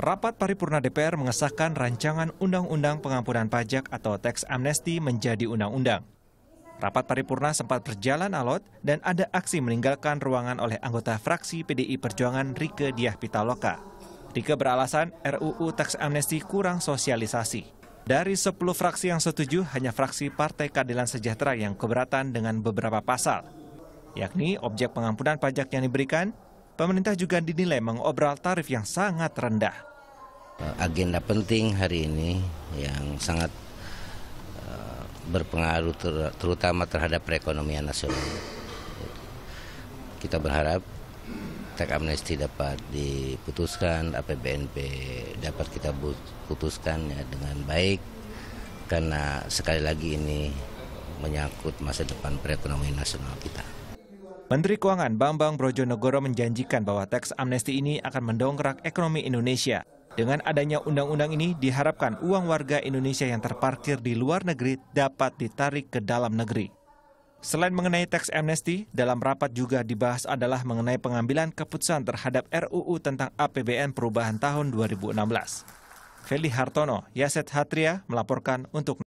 Rapat paripurna DPR mengesahkan rancangan Undang-Undang Pengampunan Pajak atau Tax Amnesty menjadi undang-undang. Rapat paripurna sempat berjalan alot dan ada aksi meninggalkan ruangan oleh anggota fraksi PDI Perjuangan Rike Diah Pitaloka. Rike beralasan RUU teks amnesti kurang sosialisasi. Dari 10 fraksi yang setuju, hanya fraksi Partai Keadilan Sejahtera yang keberatan dengan beberapa pasal, yakni objek pengampunan pajak yang diberikan, pemerintah juga dinilai mengobral tarif yang sangat rendah. Eh, agenda penting hari ini yang sangat eh, berpengaruh terutama terhadap perekonomian nasional. Kita berharap tax amnesty dapat diputuskan, APBNP dapat kita putuskan ya dengan baik karena sekali lagi ini menyangkut masa depan perekonomian nasional kita. Menteri Keuangan Bambang Brojonegoro menjanjikan bahwa teks amnesti ini akan mendongkrak ekonomi Indonesia. Dengan adanya undang-undang ini, diharapkan uang warga Indonesia yang terparkir di luar negeri dapat ditarik ke dalam negeri. Selain mengenai teks amnesti, dalam rapat juga dibahas adalah mengenai pengambilan keputusan terhadap RUU tentang APBN perubahan tahun 2016. Feli Hartono, Yaset Hatria melaporkan untuk